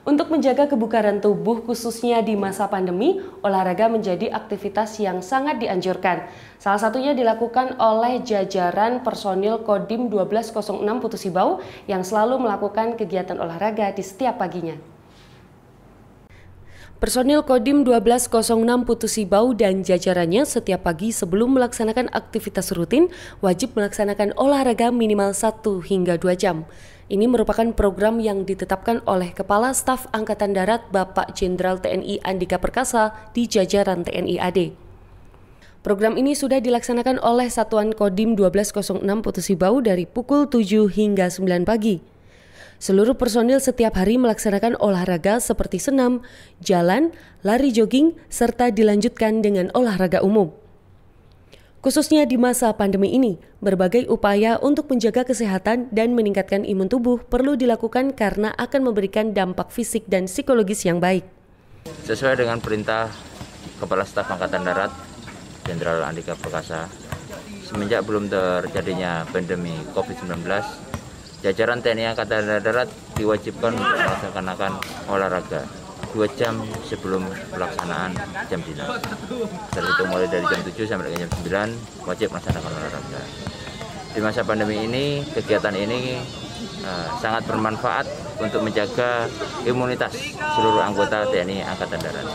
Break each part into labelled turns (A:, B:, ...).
A: Untuk menjaga kebugaran tubuh khususnya di masa pandemi, olahraga menjadi aktivitas yang sangat dianjurkan. Salah satunya dilakukan oleh jajaran personil Kodim 1206 Putusibau yang selalu melakukan kegiatan olahraga di setiap paginya. Personil Kodim 1206 Putusibau dan jajarannya setiap pagi sebelum melaksanakan aktivitas rutin wajib melaksanakan olahraga minimal 1 hingga 2 jam. Ini merupakan program yang ditetapkan oleh Kepala Staf Angkatan Darat Bapak Jenderal TNI Andika Perkasa di jajaran TNI AD. Program ini sudah dilaksanakan oleh Satuan Kodim 1206 Putusibau dari pukul 7 hingga 9 pagi. Seluruh personil setiap hari melaksanakan olahraga seperti senam, jalan, lari jogging, serta dilanjutkan dengan olahraga umum. Khususnya di masa pandemi ini, berbagai upaya untuk menjaga kesehatan dan meningkatkan imun tubuh perlu dilakukan karena akan memberikan dampak fisik dan psikologis yang baik.
B: Sesuai dengan perintah Kepala Staf Angkatan Darat, Jenderal Andika Perkasa, semenjak belum terjadinya pandemi COVID-19, jajaran TNI Angkatan Darat diwajibkan untuk melaksanakan olahraga dua jam sebelum pelaksanaan jam dinas. Terhitung mulai dari jam 7 sampai dengan jam 9 wajib melaksanakan olahraga. Di masa pandemi ini, kegiatan ini uh, sangat bermanfaat untuk menjaga imunitas seluruh anggota TNI Angkatan Darat.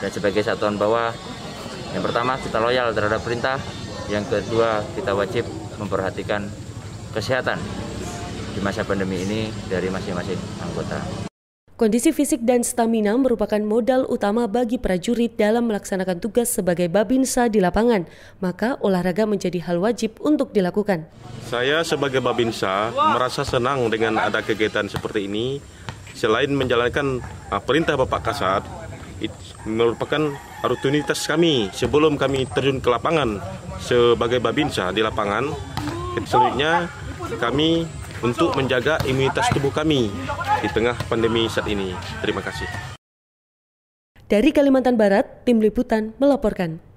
B: Dan sebagai satuan bawah, yang pertama kita loyal terhadap perintah, yang kedua kita wajib memperhatikan kesehatan di masa pandemi ini dari masing-masing anggota.
A: Kondisi fisik dan stamina merupakan modal utama bagi prajurit dalam melaksanakan tugas sebagai babinsa di lapangan, maka olahraga menjadi hal wajib untuk dilakukan.
C: Saya sebagai babinsa merasa senang dengan ada kegiatan seperti ini. Selain menjalankan ah, perintah Bapak Kasat, merupakan rutinitas kami sebelum kami terjun ke lapangan sebagai babinsa di lapangan. Selanjutnya kami untuk menjaga imunitas tubuh kami di tengah pandemi saat ini. Terima kasih.
A: Dari Kalimantan Barat, tim liputan melaporkan.